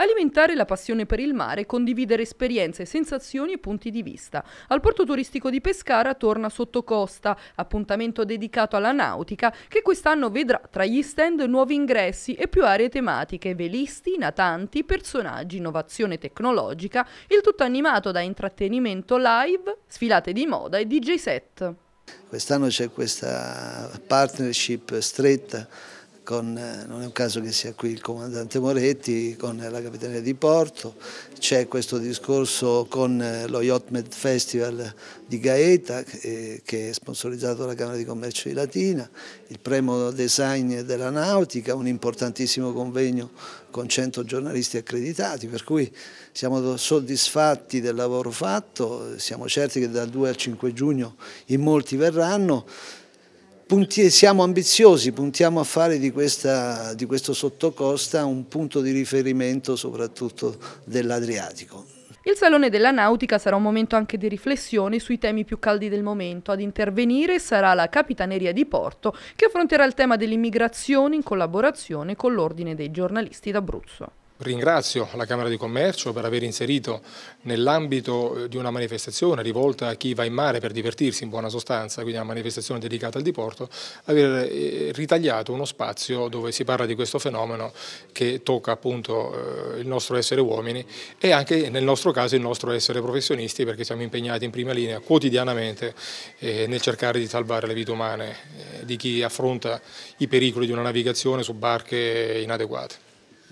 Alimentare la passione per il mare, condividere esperienze, sensazioni e punti di vista. Al porto turistico di Pescara torna Sottocosta, appuntamento dedicato alla nautica che quest'anno vedrà tra gli stand nuovi ingressi e più aree tematiche, velisti, natanti, personaggi, innovazione tecnologica, il tutto animato da intrattenimento live, sfilate di moda e DJ set. Quest'anno c'è questa partnership stretta con, eh, non è un caso che sia qui il comandante Moretti, con eh, la Capitania di Porto, c'è questo discorso con eh, lo Yacht Med Festival di Gaeta che è sponsorizzato dalla Camera di Commercio di Latina, il premio design della nautica, un importantissimo convegno con 100 giornalisti accreditati, per cui siamo soddisfatti del lavoro fatto, siamo certi che dal 2 al 5 giugno in molti verranno punti, siamo ambiziosi, puntiamo a fare di, questa, di questo sottocosta un punto di riferimento soprattutto dell'Adriatico. Il Salone della Nautica sarà un momento anche di riflessione sui temi più caldi del momento. Ad intervenire sarà la Capitaneria di Porto che affronterà il tema dell'immigrazione in collaborazione con l'Ordine dei giornalisti d'Abruzzo. Ringrazio la Camera di Commercio per aver inserito nell'ambito eh, di una manifestazione rivolta a chi va in mare per divertirsi in buona sostanza, quindi una manifestazione dedicata al diporto, aver eh, ritagliato uno spazio dove si parla di questo fenomeno che tocca appunto eh, il nostro essere uomini e anche nel nostro caso il nostro essere professionisti perché siamo impegnati in prima linea quotidianamente nel cercare di salvare le vite umane di chi affronta i pericoli di una navigazione su barche inadeguate.